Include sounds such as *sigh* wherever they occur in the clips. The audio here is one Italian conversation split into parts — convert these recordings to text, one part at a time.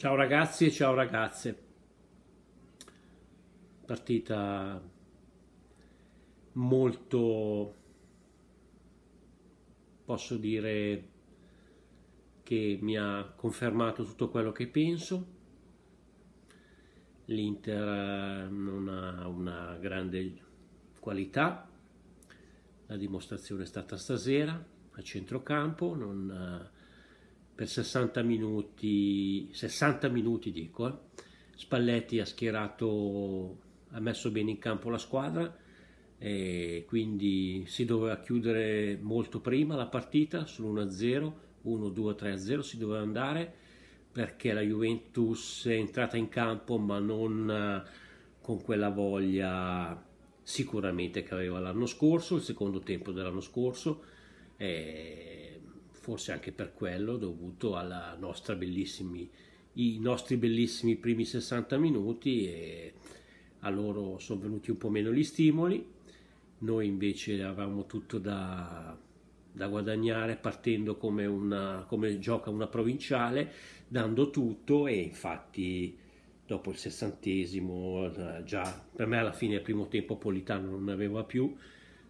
Ciao ragazzi e ciao ragazze. Partita molto posso dire che mi ha confermato tutto quello che penso. L'Inter eh, non ha una grande qualità. La dimostrazione è stata stasera a centrocampo, non ha eh, per 60 minuti, 60 minuti dico, eh. Spalletti ha schierato, ha messo bene in campo la squadra e quindi si doveva chiudere molto prima la partita sull'1-0, 1-2-3-0 si doveva andare perché la Juventus è entrata in campo ma non eh, con quella voglia sicuramente che aveva l'anno scorso, il secondo tempo dell'anno scorso. Eh, forse anche per quello, dovuto ai nostri bellissimi primi 60 minuti e a loro sono venuti un po' meno gli stimoli. Noi invece avevamo tutto da, da guadagnare partendo come, una, come gioca una provinciale, dando tutto e infatti dopo il sessantesimo eh, già per me alla fine del primo tempo Politano non ne aveva più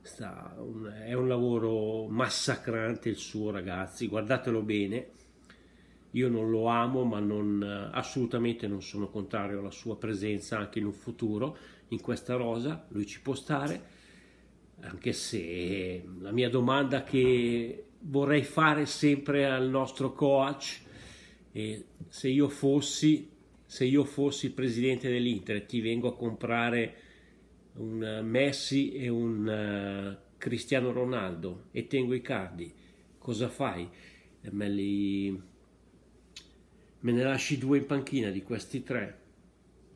sta, un, è un lavoro massacrante il suo ragazzi, guardatelo bene, io non lo amo ma non, assolutamente non sono contrario alla sua presenza anche in un futuro, in questa rosa lui ci può stare, anche se la mia domanda che vorrei fare sempre al nostro coach eh, se io fossi se io fossi il presidente dell'Inter ti vengo a comprare un eh, Messi e un eh, Cristiano Ronaldo e tengo i cardi, cosa fai? Eh, me, li... me ne lasci due in panchina di questi tre?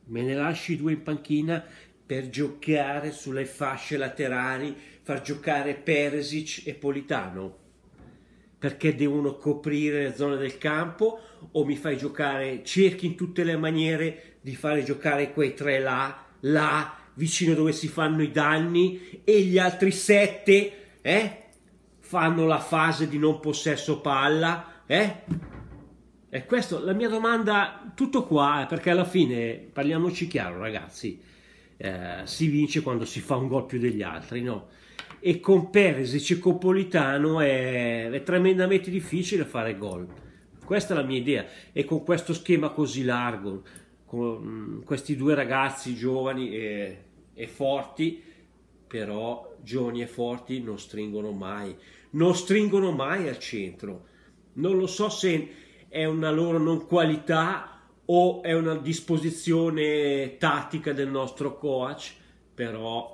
Me ne lasci due in panchina per giocare sulle fasce laterali, far giocare Peresic e Politano? Perché devono coprire le zone del campo o mi fai giocare, cerchi in tutte le maniere di fare giocare quei tre là, là vicino dove si fanno i danni e gli altri sette eh, fanno la fase di non possesso palla. Eh? E questo, la mia domanda, tutto qua, eh, perché alla fine, parliamoci chiaro ragazzi, eh, si vince quando si fa un gol più degli altri, no? E con Peresic e Copolitano è, è tremendamente difficile fare gol. Questa è la mia idea. E con questo schema così largo, con mm, questi due ragazzi giovani e, e forti, però giovani e forti non stringono mai, non stringono mai al centro. Non lo so se è una loro non qualità o è una disposizione tattica del nostro coach, però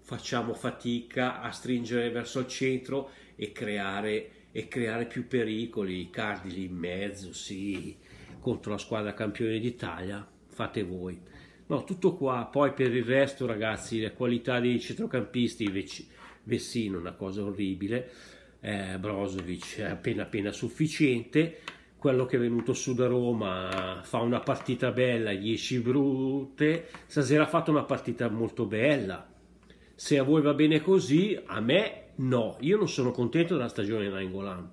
facciamo fatica a stringere verso il centro e creare, e creare più pericoli. i Cardi lì in mezzo, sì, contro la squadra campione d'Italia fate voi. No, tutto qua, poi per il resto ragazzi la qualità dei centrocampisti, Vec- Vessino una cosa orribile, eh, Brozovic è appena appena sufficiente, quello che è venuto su da Roma fa una partita bella, 10 brutte, stasera ha fatto una partita molto bella, se a voi va bene così, a me no, io non sono contento della stagione in Angolan.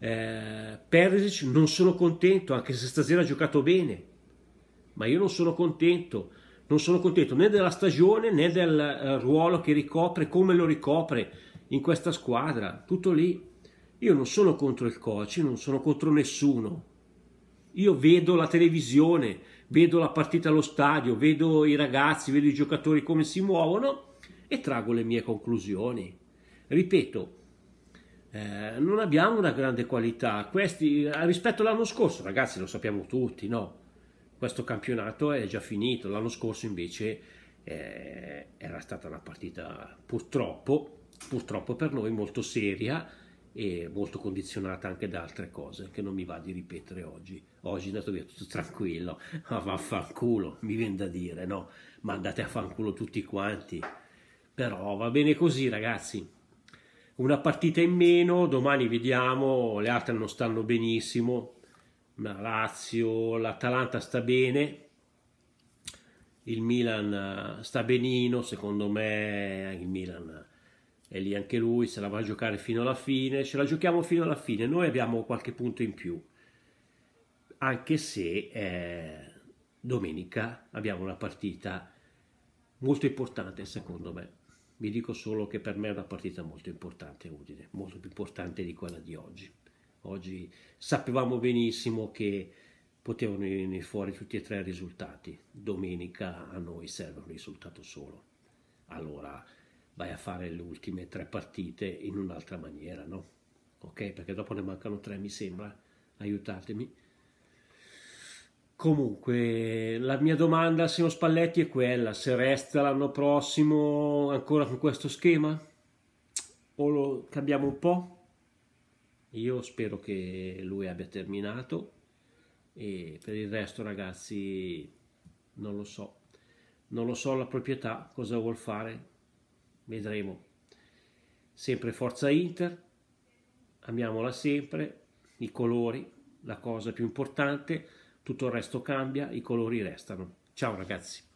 Eh, Perisic non sono contento, anche se stasera ha giocato bene, ma io non sono contento, non sono contento né della stagione né del eh, ruolo che ricopre, come lo ricopre in questa squadra, tutto lì. Io non sono contro il coach, non sono contro nessuno. Io vedo la televisione, vedo la partita allo stadio, vedo i ragazzi, vedo i giocatori come si muovono e trago le mie conclusioni. Ripeto, eh, non abbiamo una grande qualità. Questi, eh, rispetto all'anno scorso, ragazzi, lo sappiamo tutti, no? questo campionato è già finito, l'anno scorso invece eh, era stata una partita purtroppo, purtroppo per noi molto seria e molto condizionata anche da altre cose che non mi va di ripetere oggi. Oggi è andato via tutto tranquillo, ma *laughs* ah, vaffanculo, mi viene da dire, no? Ma andate a fanculo tutti quanti. Però va bene così ragazzi, una partita in meno, domani vediamo, le altre non stanno benissimo, la Lazio, l'Atalanta sta bene, il Milan eh, sta benino, secondo me eh, il Milan eh, è lì anche lui, se la va a giocare fino alla fine, ce la giochiamo fino alla fine, noi abbiamo qualche punto in più, anche se eh, domenica abbiamo una partita molto importante secondo me, vi dico solo che per me è una partita molto importante Udine, molto più importante di quella di oggi. Oggi sapevamo benissimo che potevano venire fuori tutti e tre i risultati. Domenica a noi serve un risultato solo. Allora vai a fare le ultime tre partite in un'altra maniera, no? Ok? Perché dopo ne mancano tre, mi sembra. Aiutatemi. Comunque, la mia domanda al signor Spalletti è quella: se resta l'anno prossimo ancora con questo schema? O lo cambiamo un po'? io spero che lui abbia terminato e per il resto ragazzi non lo so non lo so la proprietà cosa vuol fare vedremo sempre forza Inter amiamola sempre i colori la cosa più importante tutto il resto cambia i colori restano ciao ragazzi